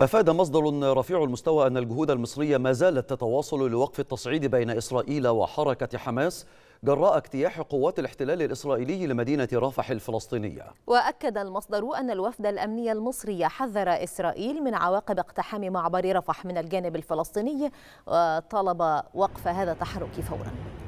أفاد مصدر رفيع المستوى أن الجهود المصرية ما زالت تتواصل لوقف التصعيد بين إسرائيل وحركة حماس جراء اجتياح قوات الاحتلال الإسرائيلي لمدينة رفح الفلسطينية وأكد المصدر أن الوفد الأمني المصري حذر إسرائيل من عواقب اقتحام معبر رفح من الجانب الفلسطيني وطلب وقف هذا التحرك فوراً